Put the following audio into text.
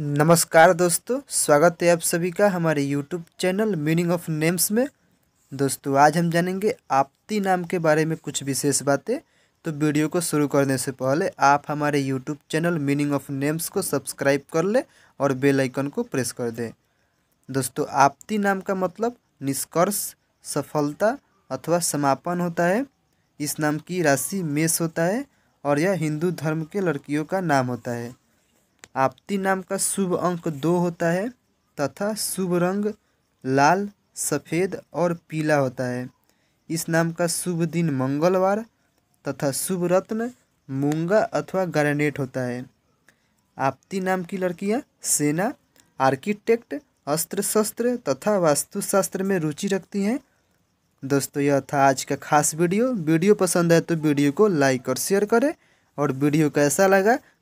नमस्कार दोस्तों स्वागत है आप सभी का हमारे YouTube channel meaning of names में दोस्तों आज हम जानेंगे आपती नाम के बारे में कुछ विशेष बातें तो वीडियो को शुरू करने से पहले आप हमारे YouTube channel meaning of names को सब्सक्राइब कर लें और बेल आइकन को प्रेस कर दें दोस्तों आपती नाम का मतलब निष्कर्ष सफलता अथवा समापन होता है इस नाम की राशि मेष होता है और यह हिंदू धर्म के लड़कियों का नाम होता है आपती नाम का शुभ अंक दो होता है तथा शुभ रंग लाल सफ़ेद और पीला होता है इस नाम का शुभ दिन मंगलवार तथा शुभ रत्न मूंगा अथवा ग्रेनेट होता है आपती नाम की लड़कियां सेना आर्किटेक्ट अस्त्र शस्त्र तथा वास्तुशास्त्र में रुचि रखती हैं दोस्तों यह था आज का खास वीडियो वीडियो पसंद है तो वीडियो को लाइक और शेयर करें और वीडियो कैसा लगा